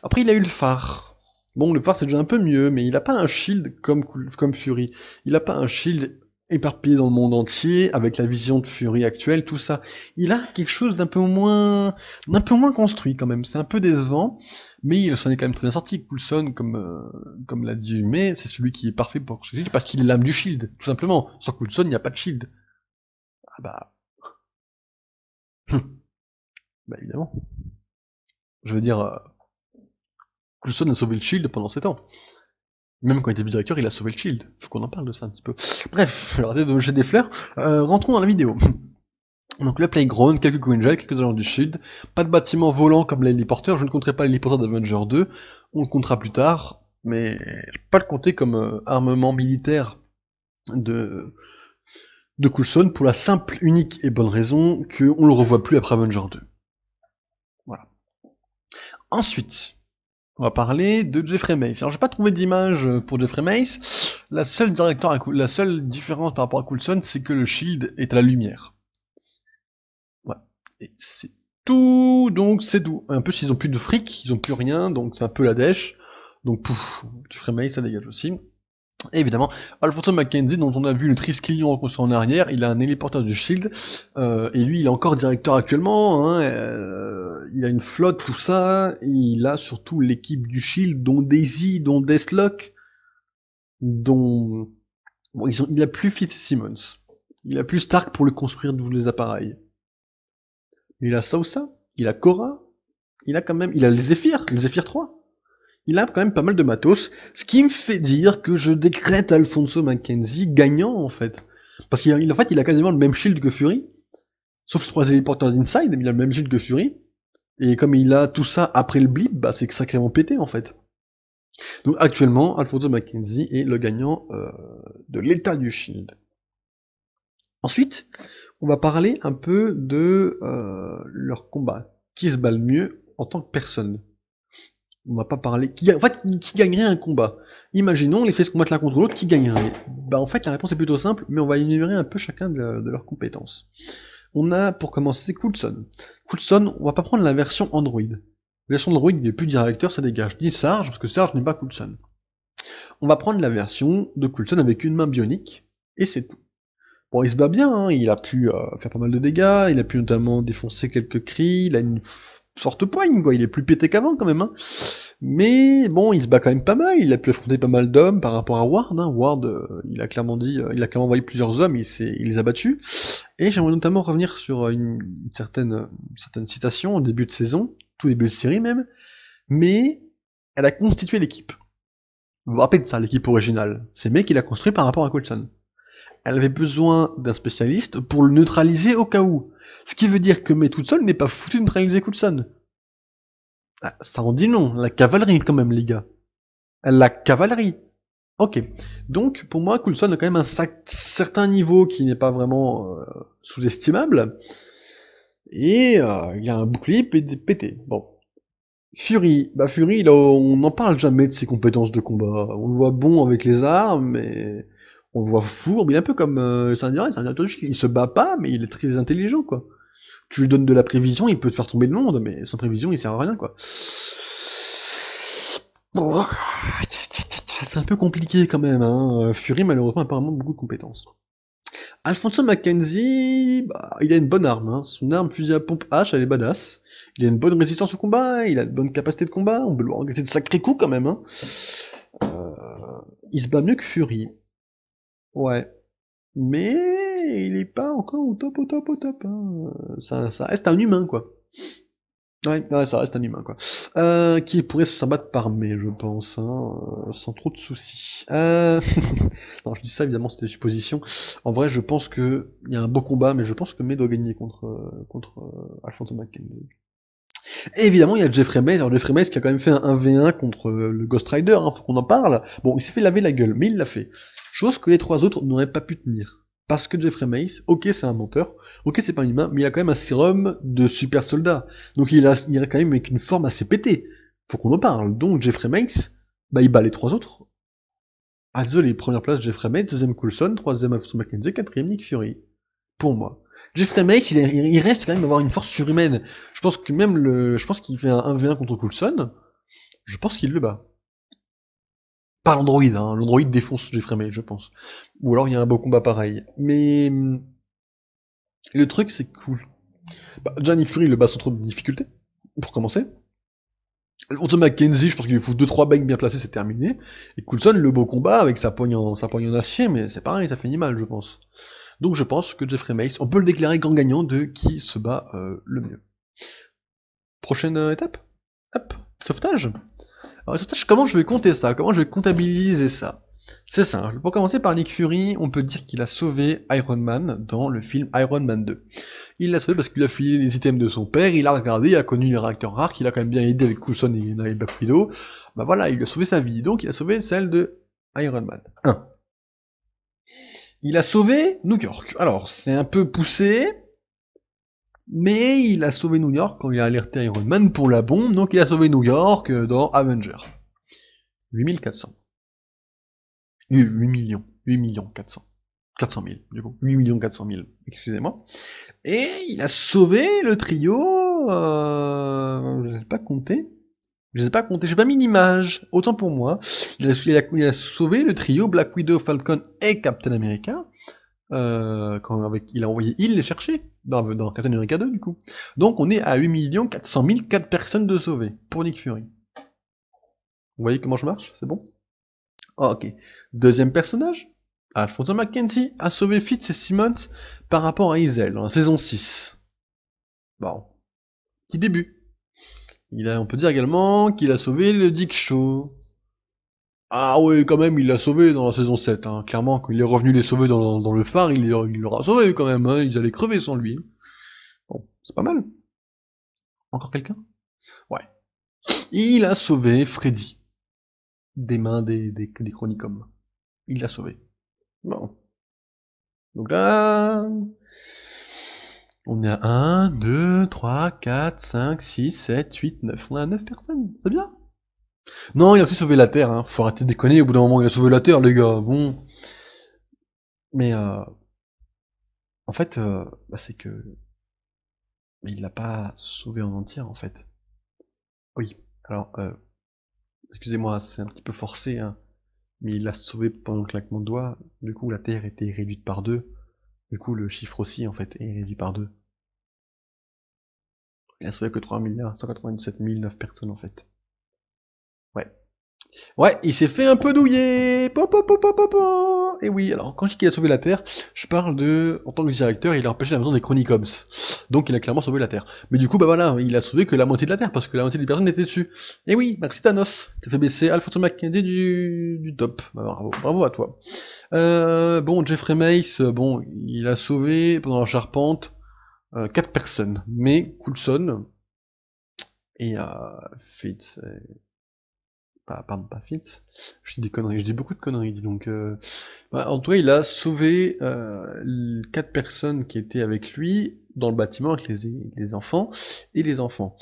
Après il a eu le phare. Bon, le phare c'est déjà un peu mieux, mais il a pas un shield comme, comme Fury. Il a pas un shield éparpillé dans le monde entier, avec la vision de Fury actuelle, tout ça. Il a quelque chose d'un peu moins, d'un peu moins construit quand même. C'est un peu décevant, mais il s'en est quand même très bien sorti. Coulson, comme, euh, comme l'a dit mais c'est celui qui est parfait pour ce parce qu'il est l'âme du shield, tout simplement. Sans Coulson, il n'y a pas de shield. Ah bah. Hum. bah évidemment. Je veux dire, euh, Coulson a sauvé le shield pendant sept ans. Même quand il était directeur, il a sauvé le Shield. Faut qu'on en parle de ça un petit peu. Bref, alors de des fleurs. Euh, rentrons dans la vidéo. Donc le playground, quelques Quinjet, quelques agents du Shield, pas de bâtiment volant comme l'héliporteur, je ne compterai pas l'héliporteur d'Avenger 2, on le comptera plus tard, mais je vais pas le compter comme euh, armement militaire de de Coulson pour la simple, unique et bonne raison qu'on le revoit plus après Avenger 2. Voilà. Ensuite, on va parler de Jeffrey Mace. Alors j'ai pas trouvé d'image euh, pour Jeffrey Mace. La seule, directeur la seule différence par rapport à Coulson, c'est que le shield est à la lumière. Voilà. Et c'est tout, donc c'est doux. Un peu s'ils ont plus de fric, ils ont plus rien, donc c'est un peu la dèche. Donc pouf, Jeffrey Mace ça dégage aussi évidemment, Alfonso Mackenzie dont on a vu le Triskelion reconstruit en arrière, il a un héliporteur du Shield, euh, et lui, il est encore directeur actuellement, hein, euh, il a une flotte, tout ça, et il a surtout l'équipe du Shield, dont Daisy, dont Deathlock, dont... Bon, ils ont... il a plus fit simmons il a plus Stark pour le construire de les appareils. Il a ça il a Cora, il a quand même... Il a le Zephyr, le Zephyr 3 il a quand même pas mal de matos, ce qui me fait dire que je décrète Alfonso Mackenzie gagnant en fait. Parce qu'en fait, il a quasiment le même shield que Fury, sauf trois 3 porteur d'Inside, mais il a le même shield que Fury. Et comme il a tout ça après le blip, bah c'est sacrément pété en fait. Donc actuellement, Alfonso Mackenzie est le gagnant euh, de l'état du shield. Ensuite, on va parler un peu de euh, leur combat. Qui se bat le mieux en tant que personne on va pas parler. Qui, en fait, qui gagnerait un combat Imaginons les fesses se combattre l'un contre l'autre, qui gagnerait Bah en fait, la réponse est plutôt simple, mais on va énumérer un peu chacun de, leurs compétences. On a pour commencer Coulson. Coulson, on va pas prendre la version Android. La version Android, il est plus directeur, ça dégage. Dis Sarge, parce que Sarge n'est pas Coulson. On va prendre la version de Coulson avec une main bionique, et c'est tout. Bon, il se bat bien, hein. il a pu euh, faire pas mal de dégâts, il a pu notamment défoncer quelques cris, il a une sorte poigne, quoi, il est plus pété qu'avant quand même. Hein. Mais bon, il se bat quand même pas mal, il a pu affronter pas mal d'hommes par rapport à Ward. Hein. Ward, euh, il a clairement dit, euh, il a clairement envoyé plusieurs hommes, il, il les a battus. Et j'aimerais notamment revenir sur une, certaine, certaine citation au début de saison, tout début de série même, mais elle a constitué l'équipe. Vous vous rappelez de ça, l'équipe originale. C'est mec qu'il a construit par rapport à Coulson elle avait besoin d'un spécialiste pour le neutraliser au cas où. Ce qui veut dire que mais toute n'est pas foutu de neutraliser Coulson. Ah, ça en dit non, la cavalerie quand même les gars. La cavalerie. Ok, donc pour moi Coulson a quand même un certain niveau qui n'est pas vraiment euh, sous-estimable. Et euh, il a un bouclier pété. Bon, Fury, bah Fury, on n'en parle jamais de ses compétences de combat. On le voit bon avec les armes, mais on voit fourbe, il est un peu comme euh, Sandian, il se bat pas, mais il est très intelligent, quoi. Tu lui donnes de la prévision, il peut te faire tomber le monde, mais sans prévision, il sert à rien, quoi. Oh. C'est un peu compliqué quand même, hein. Euh, Fury, malheureusement, apparemment beaucoup de compétences. Alfonso Mackenzie, bah, il a une bonne arme, hein. son arme fusil à pompe H, elle est badass. Il a une bonne résistance au combat, il a de bonne capacité de combat, on peut voir, c'est de sacrés coups quand même. Hein. Euh, il se bat mieux que Fury. Ouais. Mais il n'est pas encore au top, au top, au top. Hein. Ça, ça, reste un humain, quoi. Ouais, ouais, ça reste un humain, quoi. Euh, qui pourrait se battre par May, je pense, hein, euh, sans trop de soucis. Euh... non, je dis ça, évidemment, c'était des suppositions. En vrai, je pense qu'il y a un beau combat, mais je pense que May doit gagner contre, euh, contre Alfonso Mackenzie évidemment, il y a Jeffrey Mays. Alors Jeffrey qui a quand même fait un 1v1 contre euh, le Ghost Rider, hein, faut qu'on en parle. Bon, il s'est fait laver la gueule, mais il l'a fait. Chose que les trois autres n'auraient pas pu tenir. Parce que Jeffrey Mays, ok c'est un menteur, ok c'est pas un humain, mais il a quand même un sérum de super soldat. Donc il a, il quand même avec une forme assez pétée. Faut qu'on en parle. Donc Jeffrey Mays, bah il bat les trois autres. Ah désolé, première place Jeffrey Mays, deuxième Coulson, troisième Alfonso McKenzie, quatrième Nick Fury. Pour moi. Jeffrey Remake, il, reste quand même avoir une force surhumaine. Je pense que même le, je pense qu'il fait un 1v1 contre Coulson, je pense qu'il le bat. Pas l'Android, hein. l'Android défonce Jeffrey May, je pense. Ou alors il y a un beau combat pareil. Mais le truc, c'est cool. Bah, Johnny Fury le bat sans trop de difficulté, pour commencer. Contre Mackenzie, je pense qu'il lui fout 2-3 bien placés, c'est terminé. Et Coulson, le beau combat avec sa poigne en, sa poigne en acier, mais c'est pareil, ça ni mal, je pense. Donc je pense que Jeffrey Mace, on peut le déclarer grand gagnant de qui se bat euh, le mieux. Prochaine euh, étape Hop, sauvetage Alors sauvetage, comment je vais compter ça Comment je vais comptabiliser ça C'est simple, pour commencer par Nick Fury, on peut dire qu'il a sauvé Iron Man dans le film Iron Man 2. Il l'a sauvé parce qu'il a filé les items de son père, il a regardé, il a connu les réacteurs rares, qu'il a quand même bien aidé avec Coulson et, et Black Widow. Bah voilà, il a sauvé sa vie, donc il a sauvé celle de Iron Man 1. Il a sauvé New York. Alors, c'est un peu poussé, mais il a sauvé New York quand il a alerté Iron Man pour la bombe, donc il a sauvé New York dans Avenger. 8400. 8 millions. 8 millions 400. 400 000, du coup. 8 millions 400 000, excusez-moi. Et il a sauvé le trio, euh, je n'ai pas compté... Je sais pas compter, j'ai pas mis l'image. Autant pour moi. Il a, sauvé le trio Black Widow, Falcon et Captain America. Euh, quand il a envoyé il les chercher dans, Captain America 2 du coup. Donc on est à 8 400 000 4 personnes de sauver pour Nick Fury. Vous voyez comment je marche C'est bon Ok. Deuxième personnage, Alfonso Mackenzie a sauvé Fitz et Simmons par rapport à Isel dans la saison 6. Bon. Qui débute? Il a, on peut dire également qu'il a sauvé le Dick Show. Ah oui, quand même, il l'a sauvé dans la saison 7. Hein. Clairement, quand il est revenu les sauver dans, le phare, il l'aura sauvé quand même. Hein. Ils allaient crever sans lui. Bon, c'est pas mal. Encore quelqu'un Ouais. Il a sauvé Freddy. Des mains des, des, Il l'a sauvé. Bon. Donc là... On est à 1, 2, 3, 4, 5, 6, 7, 8, 9. On a 9 personnes, c'est bien. Non, il a aussi sauvé la Terre, hein. faut arrêter de déconner, au bout d'un moment il a sauvé la Terre, les gars, bon. Mais euh, en fait, euh, bah, c'est que mais il l'a pas sauvé en entier en fait. Oui, alors euh, excusez-moi, c'est un petit peu forcé, hein, mais il l'a sauvé pendant le claquement de doigts. Du coup, la Terre était réduite par deux. Du coup, le chiffre aussi, en fait, est réduit par deux. Il a que 3 197 009 personnes, en fait. Ouais, il s'est fait un peu douiller. Et oui, alors quand je dis qu'il a sauvé la Terre, je parle de, en tant que directeur, il a empêché la maison des Chronicoms. Donc il a clairement sauvé la Terre. Mais du coup, bah voilà, il a sauvé que la moitié de la Terre, parce que la moitié des personnes étaient dessus. Et oui, merci Thanos, t'as fait baisser Alphonse McKenzie du, du top. Bah, bravo, bravo à toi. Euh, bon, Jeffrey Mace, bon, il a sauvé pendant la charpente euh, 4 personnes. Mais Coulson et euh, Fitz... Euh, pardon, pas Fitz. Je dis des conneries, je dis beaucoup de conneries, dis donc. Euh... Bah, en tout cas, il a sauvé euh, quatre personnes qui étaient avec lui dans le bâtiment avec les, les enfants et les enfants.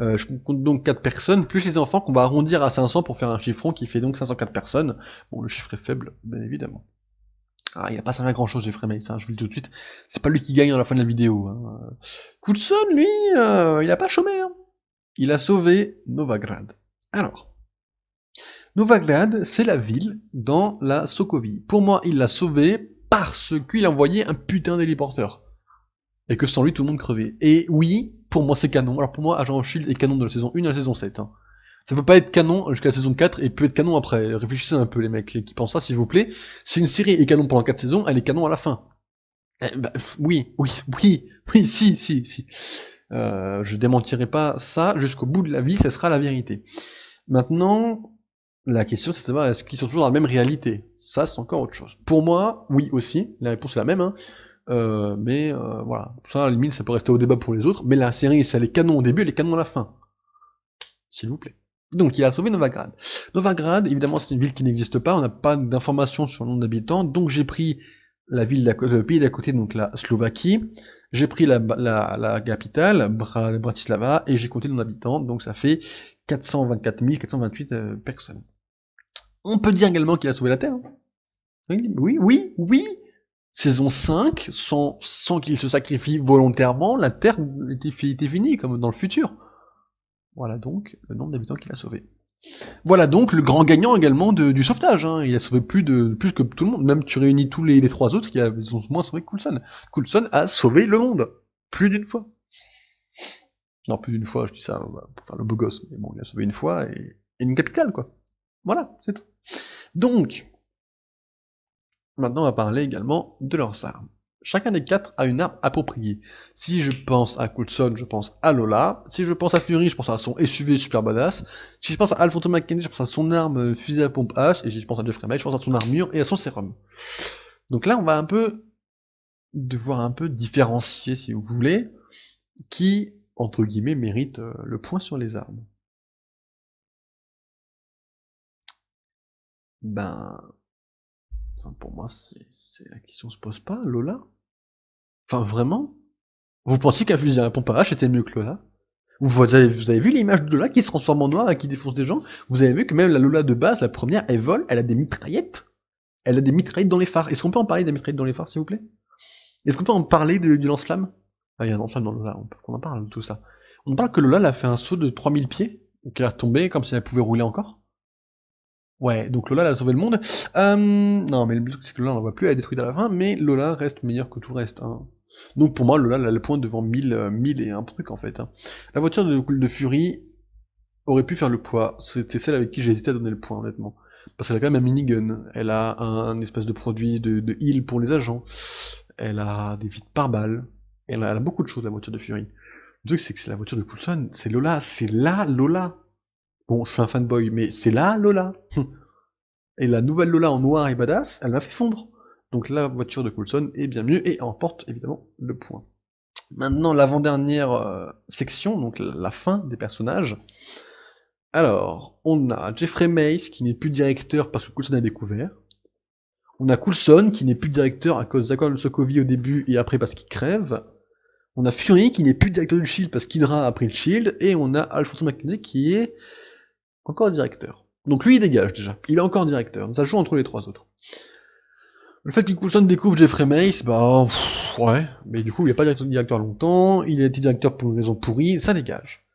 Euh, je compte donc quatre personnes, plus les enfants qu'on va arrondir à 500 pour faire un chiffron qui fait donc 504 personnes. Bon, le chiffre est faible, bien évidemment. Ah, il a pas ça à grand chose, Jeffrey Mace, ça. Hein, je vous le dis tout de suite. C'est pas lui qui gagne à la fin de la vidéo. Hein. Coulson, lui, euh, il n'a pas chômé. Hein. Il a sauvé Novagrad. Alors, Novaglad, c'est la ville dans la Sokovie. Pour moi, il l'a sauvée parce qu'il a envoyé un putain d'héliporteur. Et que sans lui, tout le monde crevait. Et oui, pour moi, c'est canon. Alors pour moi, Agent Shield est canon de la saison 1 à la saison 7. Hein. Ça peut pas être canon jusqu'à la saison 4 et peut être canon après. Réfléchissez un peu les mecs qui pensent ça, s'il vous plaît. Si une série est canon pendant 4 saisons, elle est canon à la fin. Eh ben, oui, oui, oui, oui, si, si, si. Euh, je démentirai pas ça jusqu'au bout de la vie, ce sera la vérité. Maintenant, la question, c'est de savoir est-ce qu'ils sont toujours dans la même réalité. Ça, c'est encore autre chose. Pour moi, oui aussi, la réponse est la même, hein. euh, mais euh, voilà. Ça, à la limite, ça peut rester au débat pour les autres, mais la série, c'est les canons au début et les canons à la fin. S'il vous plaît. Donc, il a sauvé Novagrad. Novagrad, évidemment, c'est une ville qui n'existe pas, on n'a pas d'informations sur le nombre d'habitants, donc j'ai pris la ville le pays d'à côté, donc la Slovaquie, j'ai pris la, capitale, Bratislava, et j'ai compté le nombre d'habitants, donc ça fait 424 428 euh, personnes. On peut dire également qu'il a sauvé la Terre. Hein. Oui, oui, oui, Saison 5, sans, qu'il se sacrifie volontairement, la Terre était, finie, comme dans le futur. Voilà donc le nombre d'habitants qu'il a sauvé. Voilà donc le grand gagnant également du sauvetage. Hein. Il a sauvé plus de plus que tout le monde. Même tu réunis tous les, trois autres, qui ils ont moins sauvé que Coulson. Coulson a sauvé le monde plus d'une fois. Non, plus d'une fois, je dis ça euh, pour faire le beau gosse. Mais bon, il a sauvé une fois et une capitale quoi. Voilà, c'est tout. Donc, maintenant on va parler également de leurs armes. Chacun des quatre a une arme appropriée. Si je pense à Coulson, je pense à Lola. Si je pense à Fury, je pense à son SUV super badass. Si je pense à Alphonse McKenney, je pense à son arme fusée à pompe H. Et si je pense à Jeffrey May, je pense à son armure et à son sérum. Donc là, on va un peu devoir un peu différencier, si vous voulez, qui, entre guillemets, mérite euh, le point sur les armes. Ben, enfin pour moi, c'est la question se pose pas, Lola. Enfin vraiment Vous pensez qu'un fusil à pompe à était mieux que Lola vous avez, vous avez vu l'image de Lola qui se transforme en noir et qui défonce des gens Vous avez vu que même la Lola de base, la première, elle vole, elle a des mitraillettes Elle a des mitraillettes dans les phares. Est-ce qu'on peut en parler des mitraillettes dans les phares, s'il vous plaît Est-ce qu'on peut en parler du lance-flamme Ah, il y a un lance-flamme dans Lola, on, peut, qu'on en parle de tout ça. On parle que Lola, elle a fait un saut de 3000 pieds, qu'elle est retombée comme si elle pouvait rouler encore Ouais, donc Lola, elle a sauvé le monde. Euh, non, mais le truc, c'est que Lola, on la voit plus, elle est détruite à la fin, mais Lola reste meilleure que tout le reste. Hein. Donc pour moi, Lola, elle a le point devant 1000, euh, et un truc, en fait. Hein. La voiture de, Fury aurait pu faire le poids. C'était celle avec qui j'ai hésité à donner le point, honnêtement. Parce qu'elle a quand même un minigun, elle a un, espèce de produit de, heal pour les agents, elle a des vides par balles, elle a, beaucoup de choses, la voiture de Fury. Le truc, c'est que c'est la voiture de Coulson, c'est Lola, c'est la Lola Bon, je suis un fanboy, mais c'est là Lola. et la nouvelle Lola en noir et badass, elle m'a fait fondre. Donc la voiture de Coulson est bien mieux et emporte évidemment le point. Maintenant, l'avant-dernière euh, section, donc la fin des personnages. Alors, on a Jeffrey Mace qui n'est plus directeur parce que Coulson a découvert. On a Coulson qui n'est plus directeur à cause de Sokovi au début et après parce qu'il crève. On a Fury qui n'est plus directeur du Shield parce qu'Hydra a pris le Shield. Et on a Alphonse McKinney qui est encore directeur. Donc lui, il dégage déjà. Il est encore directeur. Ça joue entre les trois autres. Le fait que Coulson découvre Jeffrey Mace, bah ouais, mais du coup il n'est pas directeur longtemps, il a été directeur pour une raison pourrie, ça dégage.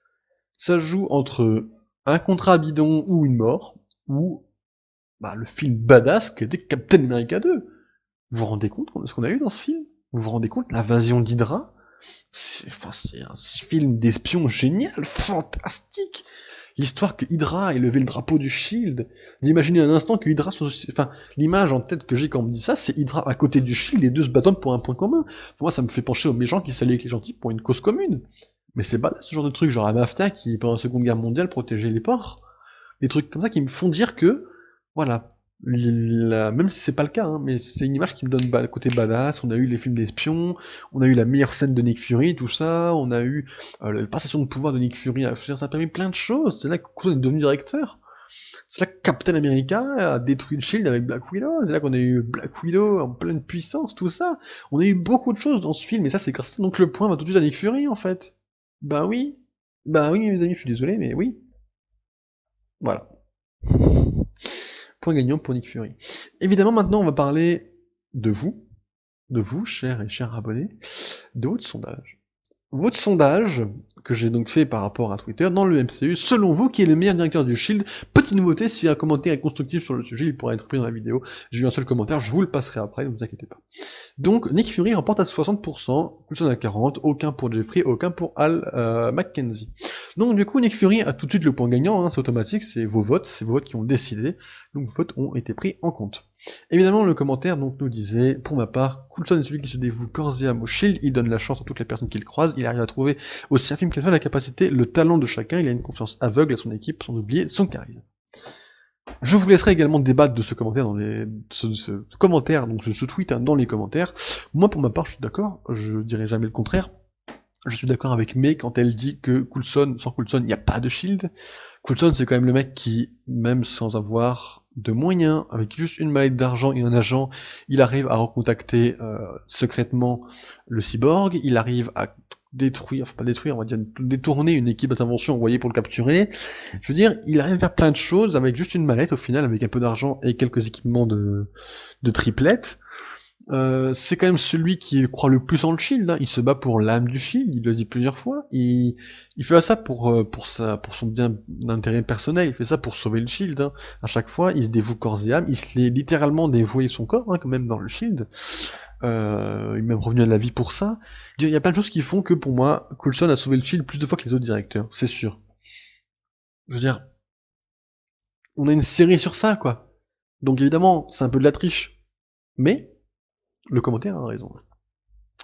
Ça joue entre un contrat bidon ou une mort, ou bah, le film badass qui était Captain America 2. Vous vous rendez compte de ce qu'on a eu dans ce film Vous vous rendez compte l'invasion d'Hydra c'est enfin, un film d'espion génial, fantastique L'histoire que Hydra ait levé le drapeau du Shield, d'imaginer un instant que Hydra soit... Enfin, l'image en tête que j'ai quand on me dit ça, c'est Hydra à côté du Shield et deux se battant pour un point commun. Pour moi, ça me fait pencher aux méchants qui s'allient avec les gentils pour une cause commune. Mais c'est pas ce genre de truc, genre un qui, pendant la Seconde Guerre mondiale, protégeait les ports. Des trucs comme ça qui me font dire que, voilà, euh, même si c'est pas le cas, hein, mais c'est une image qui me donne le côté badass. On a eu les films d'espions, on a eu la meilleure scène de Nick Fury, tout ça, on a eu euh, la passation de pouvoir de Nick Fury. Ah, ça a permis plein de choses. C'est là qu'on est devenu directeur. C'est là que Captain America a détruit le Shield avec Black Widow. C'est là qu'on a eu Black Widow en pleine puissance, tout ça. On a eu beaucoup de choses dans ce film, et ça, c'est grâce à ça. Donc le point va tout de suite à Nick Fury, en fait. Bah oui. Bah oui, mes amis, je suis désolé, mais oui. Voilà gagnant pour Nick Fury. Évidemment, maintenant, on va parler de vous, de vous, chers et chers abonnés, de votre sondage. Votre sondage, que j'ai donc fait par rapport à Twitter, dans le MCU, selon vous, qui est le meilleur directeur du Shield Petite nouveauté, si un commentaire est constructif sur le sujet, il pourra être pris dans la vidéo. J'ai eu un seul commentaire, je vous le passerai après, ne vous inquiétez pas. Donc, Nick Fury remporte à 60%, Coulson à 40%, aucun pour Jeffrey, aucun pour Al euh, McKenzie. Donc du coup, Nick Fury a tout de suite le point gagnant, hein, c'est automatique, c'est vos votes, c'est vos votes qui ont décidé, donc vos votes ont été pris en compte. Évidemment, le commentaire donc nous disait, pour ma part, Coulson est celui qui se dévoue corps et âme au Shield, il donne la chance à toutes les personnes qu'il croise, il arrive à trouver aussi un film qu'elle fait, la capacité, le talent de chacun, il a une confiance aveugle à son équipe, sans oublier son charisme. Je vous laisserai également débattre de ce commentaire dans les, ce, ce commentaire, donc ce, ce tweet hein, dans les commentaires. Moi, pour ma part, je suis d'accord, je dirais jamais le contraire je suis d'accord avec May quand elle dit que Coulson, sans Coulson, il n'y a pas de shield. Coulson, c'est quand même le mec qui, même sans avoir de moyens, avec juste une mallette d'argent et un agent, il arrive à recontacter euh, secrètement le cyborg, il arrive à détruire, enfin pas détruire, on va dire détourner une équipe d'intervention envoyée pour le capturer. Je veux dire, il arrive à faire plein de choses avec juste une mallette au final, avec un peu d'argent et quelques équipements de, de triplettes. Euh, c'est quand même celui qui croit le plus en le shield. Hein. Il se bat pour l'âme du shield, il le dit plusieurs fois. Il, il fait ça pour euh, pour sa pour son bien d'intérêt personnel. Il fait ça pour sauver le shield. Hein. À chaque fois, il se dévoue corps et âme. Il se l'est littéralement dévoué son corps hein, quand même dans le shield. Euh, il est même revenu à la vie pour ça. Il y a plein de choses qui font que pour moi, Coulson a sauvé le shield plus de fois que les autres directeurs. C'est sûr. Je veux dire, on a une série sur ça quoi. Donc évidemment, c'est un peu de la triche. Mais le commentaire a raison.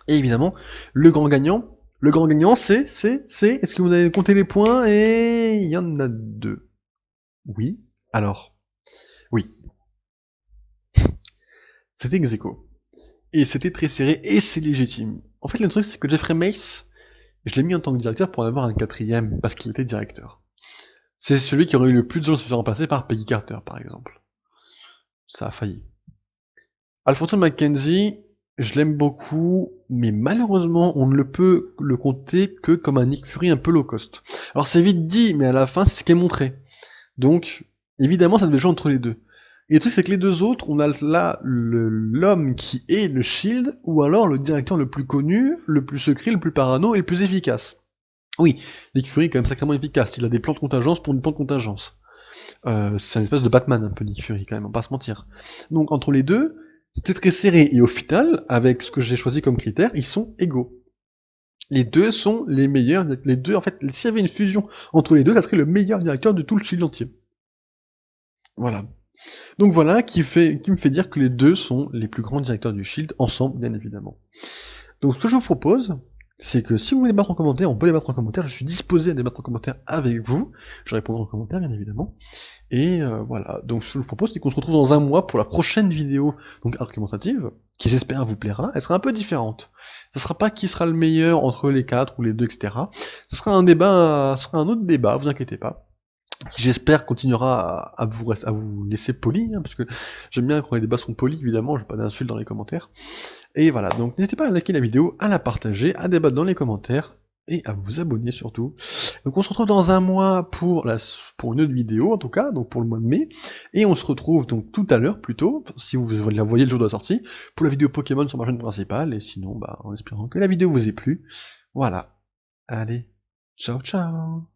Et évidemment, le grand gagnant, le grand gagnant, c'est, c'est, c'est, est-ce que vous avez compté les points Et il y en a deux. Oui, alors. Oui. c'était ex Et c'était très serré, et c'est légitime. En fait, le truc, c'est que Jeffrey Mace, je l'ai mis en tant que directeur pour en avoir un quatrième, parce qu'il était directeur. C'est celui qui aurait eu le plus de gens se faire remplacer par Peggy Carter, par exemple. Ça a failli. Alfonso McKenzie, je l'aime beaucoup, mais malheureusement, on ne le peut le compter que comme un Nick Fury un peu low cost. Alors c'est vite dit, mais à la fin, c'est ce qui est montré. Donc, évidemment, ça devait jouer entre les deux. Et le truc, c'est que les deux autres, on a là l'homme qui est le Shield, ou alors le directeur le plus connu, le plus secret, le plus parano et le plus efficace. Oui, Nick Fury est quand même sacrément efficace. Il a des plans de contingence pour une plans de contingence. Euh, c'est un espèce de Batman un peu Nick Fury quand même, on pas se mentir. Donc entre les deux, c'était très serré. Et au final, avec ce que j'ai choisi comme critère, ils sont égaux. Les deux sont les meilleurs. Les deux, en fait, s'il y avait une fusion entre les deux, ça serait le meilleur directeur de tout le shield entier. Voilà. Donc voilà qui, fait, qui me fait dire que les deux sont les plus grands directeurs du Shield, ensemble bien évidemment. Donc ce que je vous propose, c'est que si vous voulez débattre en commentaire, on peut débattre en commentaire, je suis disposé à débattre en commentaire avec vous, je répondrai en commentaire bien évidemment, et euh, voilà, donc je vous propose c'est qu'on se retrouve dans un mois pour la prochaine vidéo, donc argumentative, qui j'espère vous plaira, elle sera un peu différente, ce sera pas qui sera le meilleur entre les quatre ou les deux, etc., ce sera un débat, ce sera un autre débat, vous inquiétez pas, j'espère continuera à, vous, à vous laisser poli, hein, parce que j'aime bien quand les débats sont polis, évidemment, je veux pas d'insultes dans les commentaires. Et voilà, donc n'hésitez pas à liker la vidéo, à la partager, à débattre dans les commentaires, et à vous abonner surtout. Donc on se retrouve dans un mois pour, la, pour une autre vidéo en tout cas, donc pour le mois de mai, et on se retrouve donc tout à l'heure plutôt, si vous la voyez le jour de la sortie, pour la vidéo Pokémon sur ma chaîne principale, et sinon bah en espérant que la vidéo vous ait plu. Voilà. Allez, ciao ciao